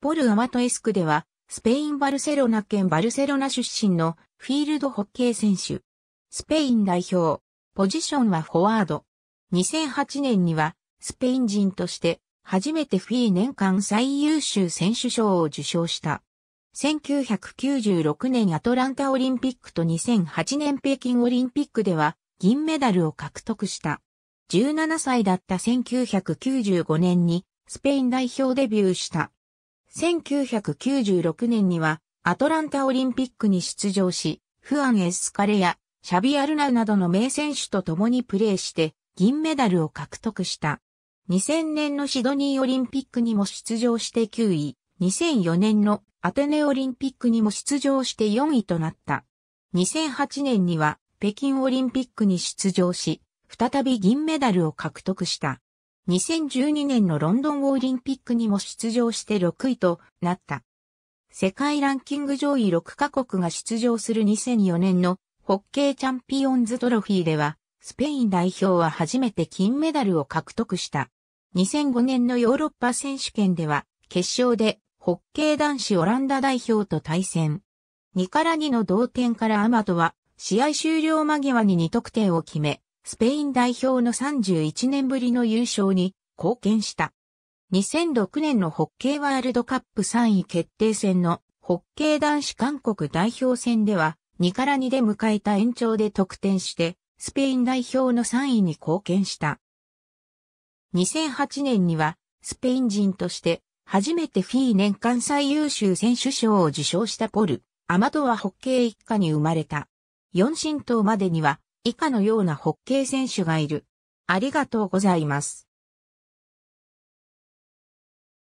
ポル・アマトエスクでは、スペイン・バルセロナ県バルセロナ出身のフィールドホッケー選手。スペイン代表。ポジションはフォワード。2008年には、スペイン人として初めてフィー年間最優秀選手賞を受賞した。1996年アトランタオリンピックと2008年北京オリンピックでは銀メダルを獲得した。17歳だった1995年にスペイン代表デビューした。1996年にはアトランタオリンピックに出場し、フアン・エスカレやシャビアルナウなどの名選手と共にプレーして銀メダルを獲得した。2000年のシドニーオリンピックにも出場して9位、2004年のアテネオリンピックにも出場して4位となった。2008年には北京オリンピックに出場し、再び銀メダルを獲得した。2012年のロンドンオリンピックにも出場して6位となった。世界ランキング上位6カ国が出場する2004年のホッケーチャンピオンズトロフィーでは、スペイン代表は初めて金メダルを獲得した。2005年のヨーロッパ選手権では、決勝でホッケー男子オランダ代表と対戦。2から2の同点からアマトは、試合終了間際に2得点を決め、スペイン代表の31年ぶりの優勝に貢献した。2006年のホッケーワールドカップ3位決定戦のホッケー男子韓国代表戦では2から2で迎えた延長で得点してスペイン代表の3位に貢献した。2008年にはスペイン人として初めてフィー年間最優秀選手賞を受賞したポル、アマドはホッケー一家に生まれた。4神等までには以下のようなホッケー選手がいる。ありがとうございます。